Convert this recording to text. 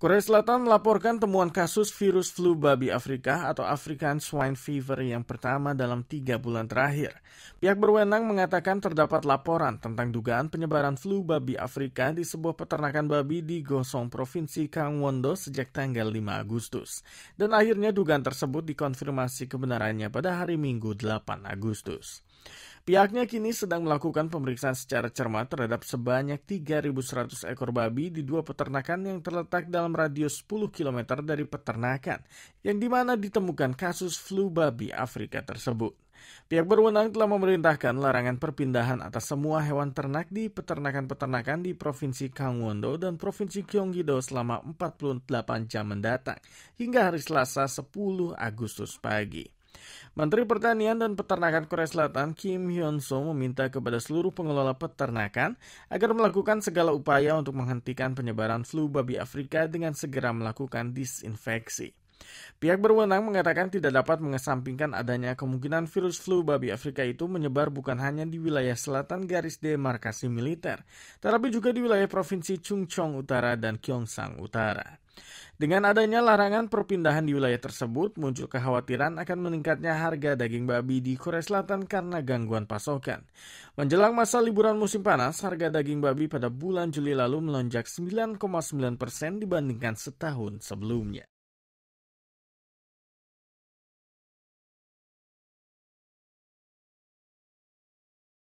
Korea Selatan melaporkan temuan kasus virus flu babi Afrika atau African Swine Fever yang pertama dalam tiga bulan terakhir. Pihak berwenang mengatakan terdapat laporan tentang dugaan penyebaran flu babi Afrika di sebuah peternakan babi di Gosong Provinsi Kangwondo sejak tanggal 5 Agustus. Dan akhirnya dugaan tersebut dikonfirmasi kebenarannya pada hari Minggu 8 Agustus. Pihaknya kini sedang melakukan pemeriksaan secara cermat terhadap sebanyak 3.100 ekor babi di dua peternakan yang terletak dalam radius 10 km dari peternakan, yang di mana ditemukan kasus flu babi Afrika tersebut. Pihak berwenang telah memerintahkan larangan perpindahan atas semua hewan ternak di peternakan-peternakan di Provinsi Kangwondo dan Provinsi Gyeonggi-do selama 48 jam mendatang hingga hari Selasa 10 Agustus pagi. Menteri Pertanian dan Peternakan Korea Selatan Kim Hyun Soo meminta kepada seluruh pengelola peternakan agar melakukan segala upaya untuk menghentikan penyebaran flu babi Afrika dengan segera melakukan disinfeksi. Pihak berwenang mengatakan tidak dapat mengesampingkan adanya kemungkinan virus flu babi Afrika itu menyebar bukan hanya di wilayah selatan garis demarkasi militer, tetapi juga di wilayah provinsi Chungcheong Utara dan Gyeongsang Utara. Dengan adanya larangan perpindahan di wilayah tersebut, muncul kekhawatiran akan meningkatnya harga daging babi di Korea Selatan karena gangguan pasokan. Menjelang masa liburan musim panas, harga daging babi pada bulan Juli lalu melonjak 9,9 persen dibandingkan setahun sebelumnya.